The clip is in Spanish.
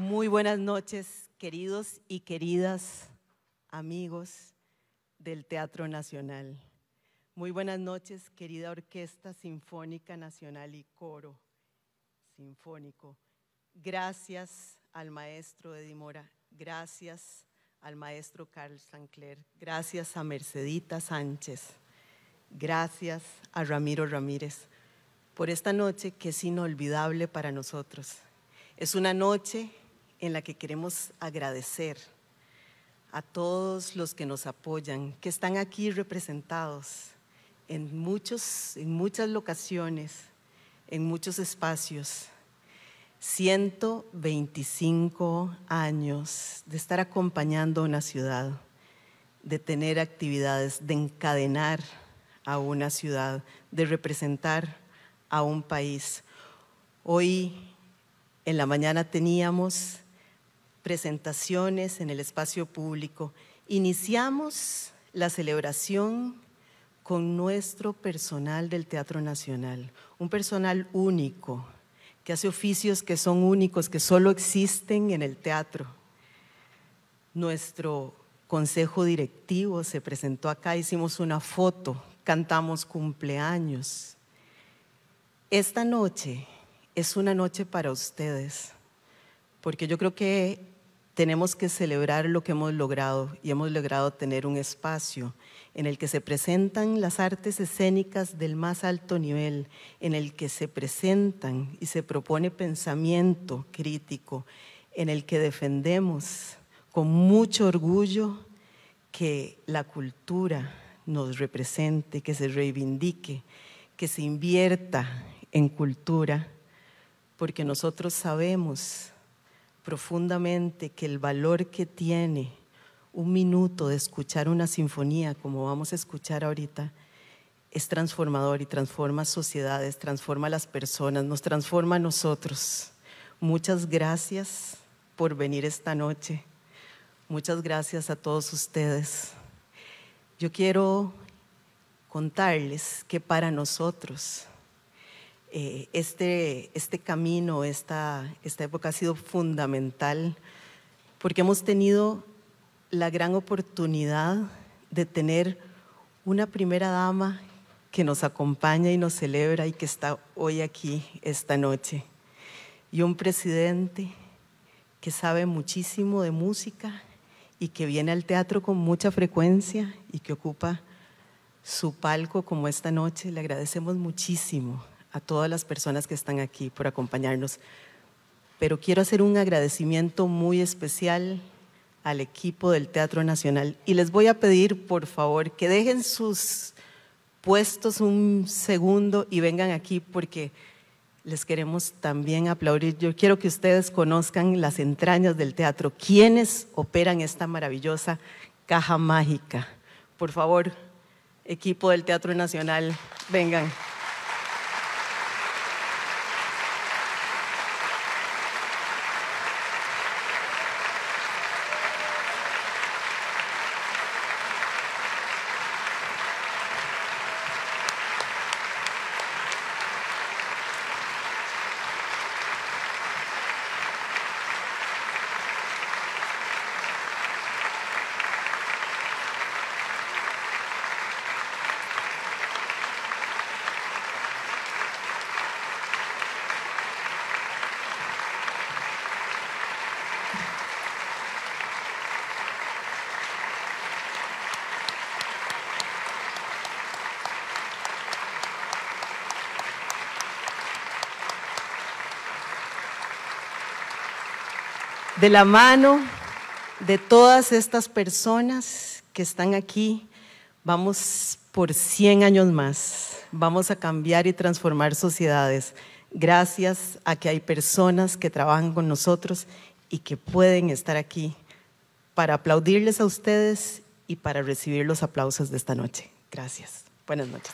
Muy buenas noches, queridos y queridas amigos del Teatro Nacional. Muy buenas noches, querida Orquesta Sinfónica Nacional y Coro Sinfónico. Gracias al maestro Edimora. gracias al maestro Carl Sancler, gracias a Mercedita Sánchez, gracias a Ramiro Ramírez por esta noche que es inolvidable para nosotros. Es una noche en la que queremos agradecer a todos los que nos apoyan, que están aquí representados en, muchos, en muchas locaciones, en muchos espacios. 125 años de estar acompañando a una ciudad, de tener actividades, de encadenar a una ciudad, de representar a un país. Hoy en la mañana teníamos presentaciones en el espacio público, iniciamos la celebración con nuestro personal del Teatro Nacional, un personal único, que hace oficios que son únicos, que solo existen en el teatro. Nuestro consejo directivo se presentó acá, hicimos una foto, cantamos cumpleaños. Esta noche es una noche para ustedes, porque yo creo que tenemos que celebrar lo que hemos logrado y hemos logrado tener un espacio en el que se presentan las artes escénicas del más alto nivel, en el que se presentan y se propone pensamiento crítico, en el que defendemos con mucho orgullo que la cultura nos represente, que se reivindique, que se invierta en cultura, porque nosotros sabemos profundamente que el valor que tiene un minuto de escuchar una sinfonía como vamos a escuchar ahorita es transformador y transforma sociedades, transforma a las personas, nos transforma a nosotros. Muchas gracias por venir esta noche. Muchas gracias a todos ustedes. Yo quiero contarles que para nosotros eh, este, este, camino, esta, esta época ha sido fundamental porque hemos tenido la gran oportunidad de tener una primera dama que nos acompaña y nos celebra y que está hoy aquí esta noche. Y un presidente que sabe muchísimo de música y que viene al teatro con mucha frecuencia y que ocupa su palco como esta noche. Le agradecemos muchísimo a todas las personas que están aquí por acompañarnos. Pero quiero hacer un agradecimiento muy especial al equipo del Teatro Nacional y les voy a pedir, por favor, que dejen sus puestos un segundo y vengan aquí porque les queremos también aplaudir. Yo quiero que ustedes conozcan las entrañas del teatro, quienes operan esta maravillosa caja mágica. Por favor, equipo del Teatro Nacional, vengan. de la mano de todas estas personas que están aquí, vamos por 100 años más, vamos a cambiar y transformar sociedades gracias a que hay personas que trabajan con nosotros y que pueden estar aquí para aplaudirles a ustedes y para recibir los aplausos de esta noche. Gracias. Buenas noches.